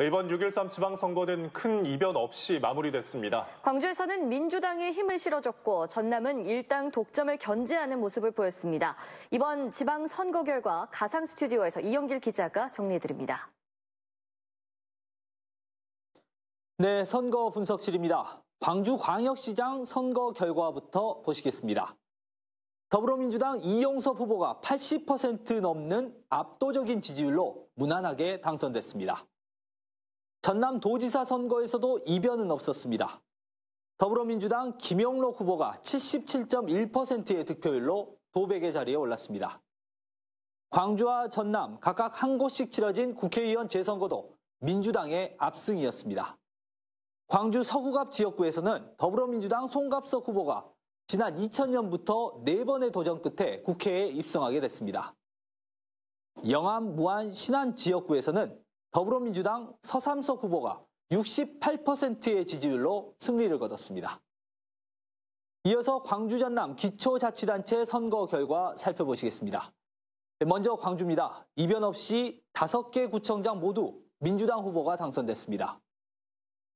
이번 6.13 지방선거는 큰 이변 없이 마무리됐습니다. 광주에서는 민주당이 힘을 실어줬고 전남은 일당 독점을 견제하는 모습을 보였습니다. 이번 지방선거 결과 가상 스튜디오에서 이영길 기자가 정리해드립니다. 네, 선거 분석실입니다. 광주광역시장 선거 결과부터 보시겠습니다. 더불어민주당 이영섭 후보가 80% 넘는 압도적인 지지율로 무난하게 당선됐습니다. 전남 도지사 선거에서도 이변은 없었습니다. 더불어민주당 김영록 후보가 77.1%의 득표율로 도백의 자리에 올랐습니다. 광주와 전남 각각 한 곳씩 치러진 국회의원 재선거도 민주당의 압승이었습니다. 광주 서구갑 지역구에서는 더불어민주당 송갑석 후보가 지난 2000년부터 4번의 도전 끝에 국회에 입성하게 됐습니다. 영암, 무안, 신안 지역구에서는 더불어민주당 서삼석 후보가 68%의 지지율로 승리를 거뒀습니다. 이어서 광주 전남 기초자치단체 선거 결과 살펴보시겠습니다. 네, 먼저 광주입니다. 이변 없이 5개 구청장 모두 민주당 후보가 당선됐습니다.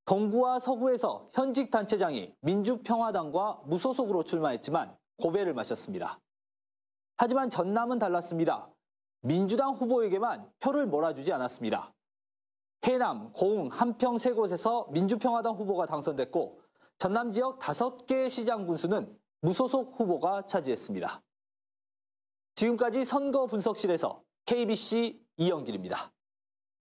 동구와 서구에서 현직 단체장이 민주평화당과 무소속으로 출마했지만 고배를 마셨습니다. 하지만 전남은 달랐습니다. 민주당 후보에게만 표를 몰아주지 않았습니다. 해남, 고흥, 함평 세 곳에서 민주평화당 후보가 당선됐고 전남 지역 다섯 개 시장 군수는 무소속 후보가 차지했습니다. 지금까지 선거 분석실에서 KBC 이영길입니다.